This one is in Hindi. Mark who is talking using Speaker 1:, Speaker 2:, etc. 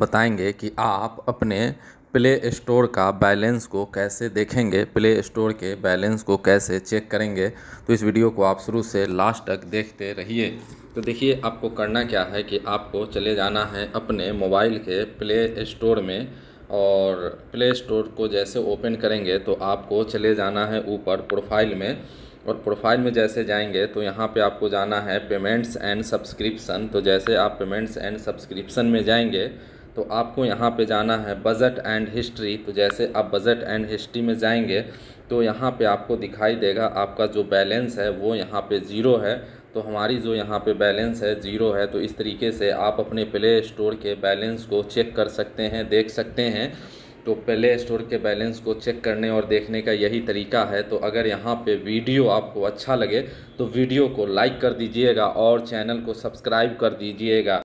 Speaker 1: बताएंगे कि आप अपने प्ले स्टोर का बैलेंस को कैसे देखेंगे प्ले स्टोर के बैलेंस को कैसे चेक करेंगे तो इस वीडियो को आप शुरू से लास्ट तक देखते रहिए तो देखिए आपको करना क्या है कि आपको चले जाना है अपने मोबाइल के प्ले स्टोर में और प्ले स्टोर को जैसे ओपन करेंगे तो आपको चले जाना है ऊपर प्रोफाइल में और प्रोफाइल में जैसे जाएंगे तो यहाँ पे आपको जाना है पेमेंट्स एंड सब्सक्रिप्शन तो जैसे आप पेमेंट्स एंड सब्सक्रिप्शन में जाएंगे तो आपको यहाँ पे जाना है बजट एंड हिस्ट्री तो जैसे आप बजट एंड हिस्ट्री में जाएंगे तो यहाँ पे आपको दिखाई देगा आपका जो बैलेंस है वो यहाँ पे ज़ीरो है तो हमारी जो यहाँ पे बैलेंस है ज़ीरो है तो इस तरीके से आप अपने प्ले स्टोर के बैलेंस को चेक कर सकते हैं देख सकते हैं तो प्ले स्टोर के बैलेंस को चेक करने और देखने का यही तरीका है तो अगर यहाँ पे वीडियो आपको अच्छा लगे तो वीडियो को लाइक कर दीजिएगा और चैनल को सब्सक्राइब कर दीजिएगा